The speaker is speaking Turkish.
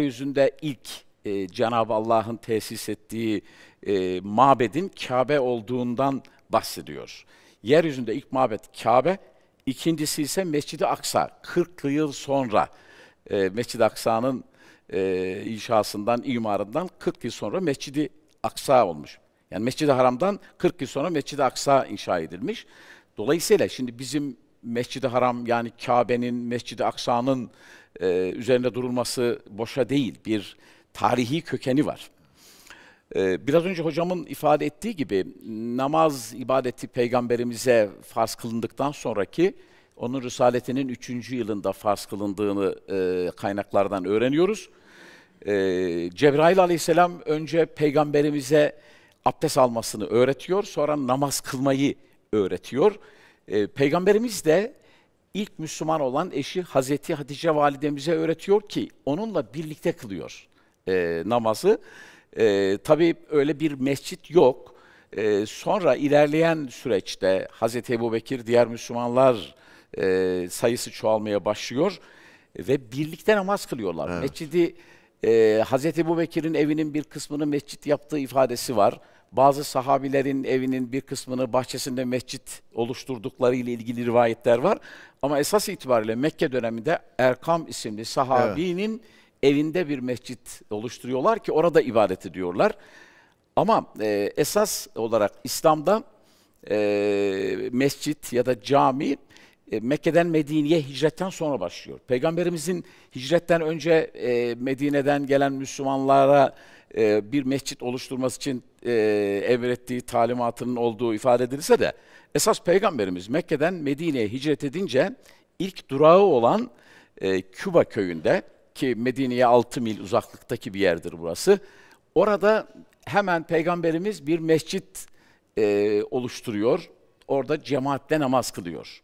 yüzünde ilk e, Cenab-ı Allah'ın tesis ettiği e, mabedin Kabe olduğundan bahsediyor. Yeryüzünde ilk mabet Kabe, ikincisi ise Mescid-i Aksa. 40 yıl sonra e, Mescid-i Aksa'nın e, inşasından, imarından 40 yıl sonra Mescid-i Aksa olmuş. Yani Mescid-i Haram'dan 40 yıl sonra Mescid-i Aksa inşa edilmiş. Dolayısıyla şimdi bizim Mescid-i Haram yani Kabe'nin, Mescid-i Aksa'nın e, üzerinde durulması boşa değil. Bir tarihi kökeni var. E, biraz önce hocamın ifade ettiği gibi namaz ibadeti peygamberimize farz kılındıktan sonraki onun risaletinin üçüncü yılında farz kılındığını e, kaynaklardan öğreniyoruz. E, Cebrail aleyhisselam önce peygamberimize abdest almasını öğretiyor, sonra namaz kılmayı öğretiyor. E, Peygamberimiz de ilk Müslüman olan eşi Hazreti Hatice validemize öğretiyor ki onunla birlikte kılıyor e, namazı. E, tabii öyle bir mescit yok. E, sonra ilerleyen süreçte Hazreti Ebubekir diğer Müslümanlar e, sayısı çoğalmaya başlıyor ve birlikte namaz kılıyorlar. Evet. Mescidi e, Hazreti Ebubekir'in evinin bir kısmını mescit yaptığı ifadesi var bazı sahabilerin evinin bir kısmını bahçesinde mescit oluşturdukları ile ilgili rivayetler var. Ama esas itibariyle Mekke döneminde Erkam isimli sahabinin evet. evinde bir mescit oluşturuyorlar ki orada ibadet ediyorlar. Ama e, esas olarak İslam'da e, mescit ya da cami e, Mekke'den Medine'ye hicretten sonra başlıyor. Peygamberimizin hicretten önce e, Medine'den gelen Müslümanlara e, bir mescit oluşturması için e, emrettiği talimatının olduğu ifade edilirse de esas Peygamberimiz Mekke'den Medine'ye hicret edince ilk durağı olan e, Küba köyünde ki Medine'ye 6 mil uzaklıktaki bir yerdir burası. Orada hemen Peygamberimiz bir mescit e, oluşturuyor. Orada cemaatle namaz kılıyor.